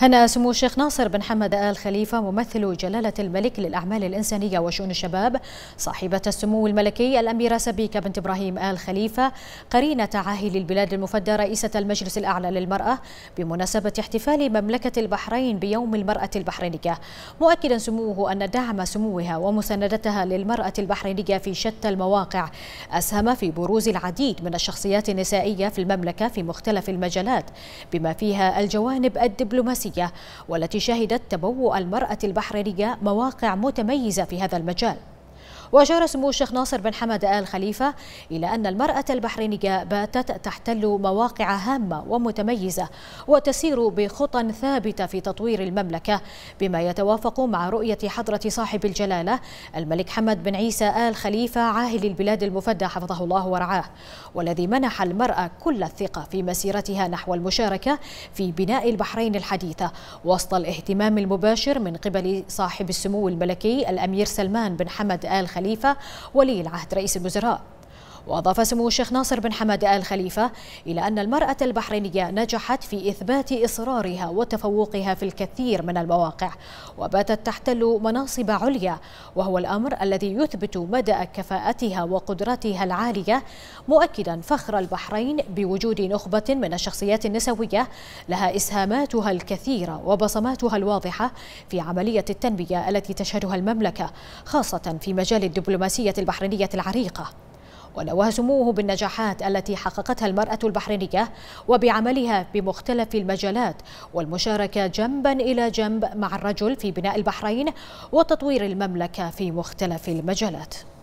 هنأ سمو الشيخ ناصر بن حمد آل خليفة ممثل جلالة الملك للأعمال الإنسانية وشؤون الشباب صاحبة السمو الملكي الأميرة سبيكة بنت إبراهيم آل خليفة قرينة عاهل البلاد المفدى رئيسة المجلس الأعلى للمرأة بمناسبة احتفال مملكة البحرين بيوم المرأة البحرينية مؤكدا سموه أن دعم سموها ومساندتها للمرأة البحرينية في شتى المواقع أسهم في بروز العديد من الشخصيات النسائية في المملكة في مختلف المجالات بما فيها الجوانب الدبلوماسية السياسية والتي شهدت تبوء المرأة البحرينية مواقع متميزة في هذا المجال وأشار سمو الشيخ ناصر بن حمد آل خليفة إلى أن المرأة البحرينية باتت تحتل مواقع هامة ومتميزة وتسير بخطى ثابتة في تطوير المملكة بما يتوافق مع رؤية حضرة صاحب الجلالة الملك حمد بن عيسى آل خليفة عاهل البلاد المفدى حفظه الله ورعاه والذي منح المرأة كل الثقة في مسيرتها نحو المشاركة في بناء البحرين الحديثة وسط الاهتمام المباشر من قبل صاحب السمو الملكي الأمير سلمان بن حمد آل خليفة ولي العهد رئيس الوزراء وأضاف سمو الشيخ ناصر بن حماد آل خليفة إلى أن المرأة البحرينية نجحت في إثبات إصرارها وتفوقها في الكثير من المواقع وباتت تحتل مناصب عليا وهو الأمر الذي يثبت مدى كفاءتها وقدرتها العالية مؤكدا فخر البحرين بوجود نخبة من الشخصيات النسوية لها إسهاماتها الكثيرة وبصماتها الواضحة في عملية التنمية التي تشهدها المملكة خاصة في مجال الدبلوماسية البحرينية العريقة ونوه سموه بالنجاحات التي حققتها المرأة البحرينية وبعملها بمختلف المجالات والمشاركة جنبا إلى جنب مع الرجل في بناء البحرين وتطوير المملكة في مختلف المجالات